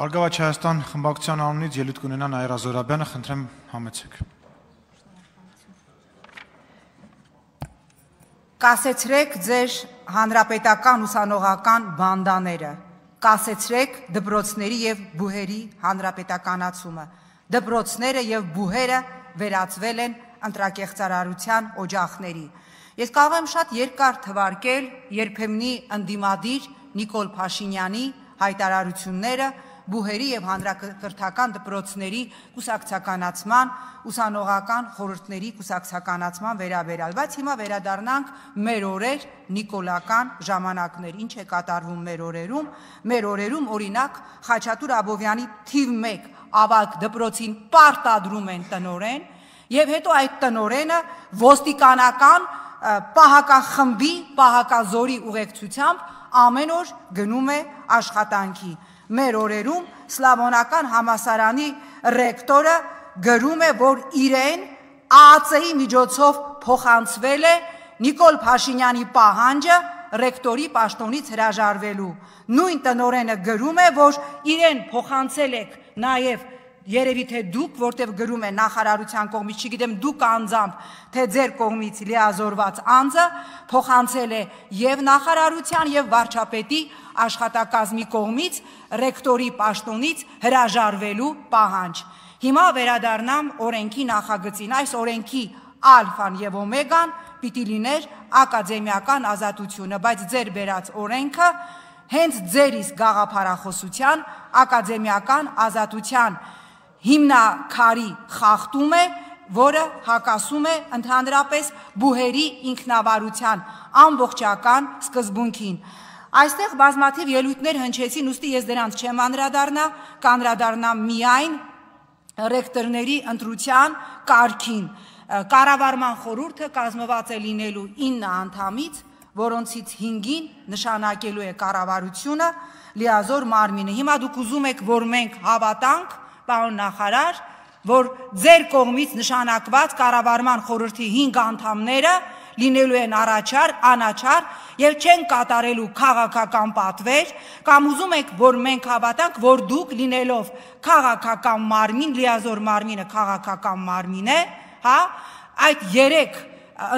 Արգավաչ Հայաստան խմբակցության անունից ելույթ կունենա Նաիրա Զորաբյանը, խնդրեմ համեցեք։ Կասեցրեք ձեր հանրապետական ուսանողական բանդաները, կասեցրեք դպրոցների եւ բուհերի հանրապետականացումը։ Դպրոցները եւ բուհերը վերածվել են ընտրակեղծարարության օջախների։ Ես կարող եմ շատ երկար թվարկել երբեմնի ընդդիմադիր Նիկոլ Փաշինյանի հայտարարությունները, բուհերի եւ հանրակրթական դպրոցների կուսակցականացման, ուսանողական խորհուրդների կուսակցականացման վերաբերյալ, բայց հիմա վերադառնանք մեր օրեր Նիկոլական ժամանակներ, ինչ է կատարվում մեր օրերում։ Մեր օրերում օրինակ Խաչատուր Աբովյանի թիվ 1 ավակ դպրոցին պարտադրում են տնորեն, եւ հետո այդ տնորենը ոստիկանական պահական խմբի, պահական զորի ուղեկցությամբ ամեն օր գնում է աշխատանքի մեր օրերում սլավոնական համասարանի ռեկտորը գրում է, որ իրեն ԱԱՑ-ի միջոցով փոխանցվել է Նիկոլ Փաշինյանի պահանջը ռեկտորի պաշտոնից հրաժարվելու։ Նույն տնորենը գրում է, որ իրեն փոխանցել եք նաև Երևի թե դուք, որտեվ գրում է նախարարության կողմից, չգիտեմ դուք անձամբ, թե ձեր կողմից լիազորված անձը փոխանցել է եւ նախարարության եւ վարչապետի աշխատակազմի կողմից ռեկտորի պաշտոնից հրաժարվելու պահանջ։ Հիմա վերադառնամ օրենքի նախագծին։ Այս օրենքի ալֆան եւ օմեգան պիտի լիներ ակադեմիական ազատությունը, բայց ձեր բերած օրենքը հենց ձեր իսկ գաղափարախոսության ակադեմիական ազատության հիմնակարի խախտում է, որը հակասում է ընդհանրապես բուհերի ինքնավարության ամբողջական սկզբունքին։ Այստեղ բազմաթիվ ելույթներ հնչեցին, ուստի ես դրանց չեմ անդրադառնա, կանրադառնա միայն ռեկտորների ընտրության կարգին։ Կառավարման խորհուրդը կազմված է լինելու 9 անդամից, որոնցից 5-ին նշանակելու է կառավարությունը, լիազոր մարմինը։ Հիմա դուք ուզում եք, որ մենք հավատանք, պարոն նախարար, որ ձեր կողմից նշանակված կառավարման խորհրդի 5 անդամները լինելու են առաջար, անաչար եւ չեն կատարելու քաղաքական պատվեր, կամ ուզում եք, որ մենք հավատանք, որ դուք լինելով քաղաքական մարմին, լիազոր մարմինը քաղաքական մարմին է, հա, այդ 3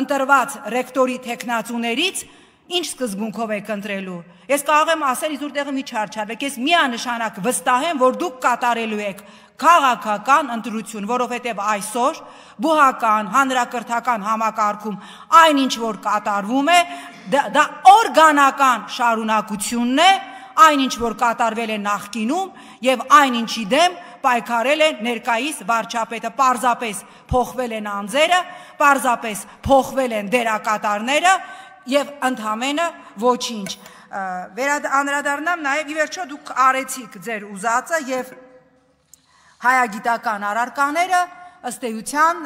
ընտրված ռեկտորի տեխնացուներից Ինչ սկզբունքով եք ընտրելու։ Ես կարող եմ ասել իզուր տեղը մի չարչարվեք, ես միանշանակ վստահեմ, որ դուք կատարելու եք քաղաքական ընտրություն, որովհետև այսօր բուհական, հանրակրթական համակարգում այնինչ որ կատարվում է, դա, դա օրգանական շարունակությունն է, այնինչ որ կատարվել է նախկինում եւ այնինչի դեմ պայքարել է ներկայիս վարչապետը, պարզապես փոխվել են անձերը, պարզապես փոխվել են դերակատարները եւ ընդհանրը ոչինչ վերանրադառնամ նաեւ ի վերջո դուք արեցիք ձեր ուզածը եւ հայագիտական առարկաները ըստ էության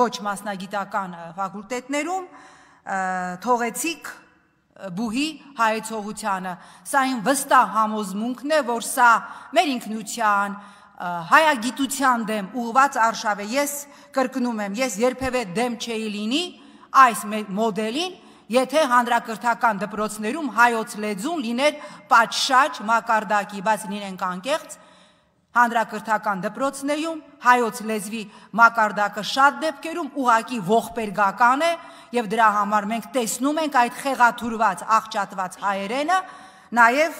ոչ մասնագիտական ֆակուլտետներում թողեցիք բուհի հայեցողությանը սա այն վստահ համոզմունքն է որ սա մեր ինքնության հայագիտության դեմ ուղված արշավ է ես կրկնում եմ ես երբևէ դեմ չէի լինի այս մոդելին եթե հանրակրթական դպրոցներում հայոց լեզուն լիներ պատշաճ մակարդակի, բայց լինեն կանկեղծ, հանրակրթական դպրոցներում հայոց լեզվի մակարդակը շատ դեպքերում ուղակի ողբերգական է եւ դրա համար մենք տեսնում ենք այդ խեղաթուրված, աղճատված հայերենը, նաեւ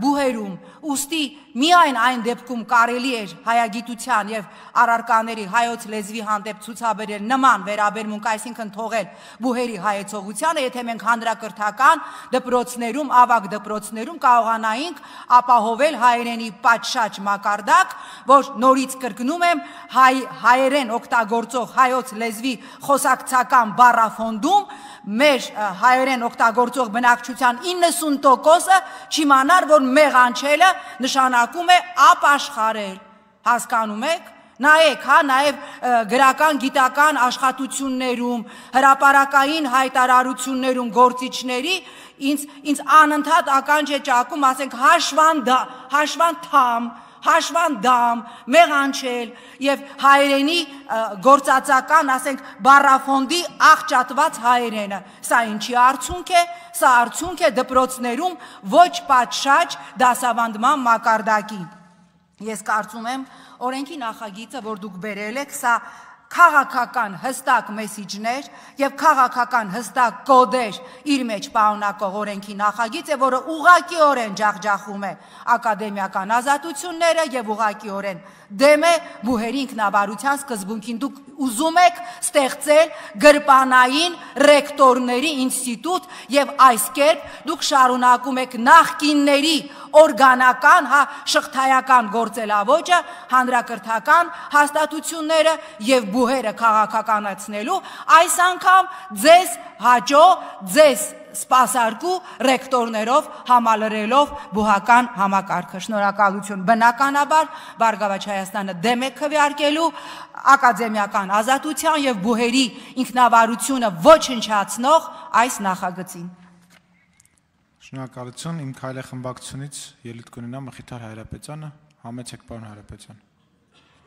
բուհերում ուստի միայն այն դեպքում կարելի էր հայագիտության եւ առարկաների հայոց լեզվի հանդեպ ցուցաբերել նման վերաբերմունք, այսինքն թողել բուհերի հայեցողությանը, եթե մենք հանրակրթական դպրոցներում, ավագ դպրոցներում կարողանայինք ապահովել հայերենի պատշաճ մակարդակ, որ նորից կրկնում եմ, հայ հայերեն օգտագործող հայոց լեզվի խոսակցական բառաֆոնդում մեր հայերեն օգտագործող բնակչության 90%-ը չիմանա համար, որ մեղանչելը նշանակում է ապաշխարել։ Հասկանում եք։ Նայեք, հա, նաև գրական գիտական աշխատություններում, հրապարակային հայտարարություններում գործիչների ինձ ինձ անընդհատ ականջ է ճակում, ասենք հաշվան դա, հաշվան թամ, հաշվանդամ, մեղանչել եւ հայերենի գործածական, ասենք, բարաֆոնդի աղճատված հայերենը։ Սա ինչի արդյունք է։ Սա արդյունք է դպրոցներում ոչ պատշաճ դասավանդման մակարդակի։ Ես կարծում եմ, օրենքի նախագիծը, որ դուք բերել եք, սա քաղաքական հստակ մեսիջներ եւ քաղաքական հստակ կոդեր իր մեջ պահունակող օրենքի նախագիծը, որը ուղղակիորեն ջախջախում է ակադեմիական ազատությունները եւ ուղղակիորեն դեմ է բուհերի ինքնավարության սկզբունքին։ Դուք ուզում եք ստեղծել գրպանային ռեկտորների ինստիտուտ եւ այս կերպ դուք շարունակում եք նախկինների օրգանական, հա, շղթայական գործելավոճը, հանրակրթական հաստատությունները եւ բու գյուհերը քաղաքականացնելու, այս անգամ ձեզ հաջո, ձեզ սպասարկու ռեկտորներով համալրելով բուհական համակարգը։ Շնորհակալություն։ Բնականաբար Բարգավաճ Հայաստանը դեմ է քվեարկելու ակադեմիական ազատության եւ բուհերի ինքնավարությունը ոչնչացնող այս նախագծին։ Շնորհակալություն։ Իմ քայլի խմբակցությունից ելույթ կունենա Մխիթար Հայրապետյանը։ Համեցեք, պարոն Հայրապետյան։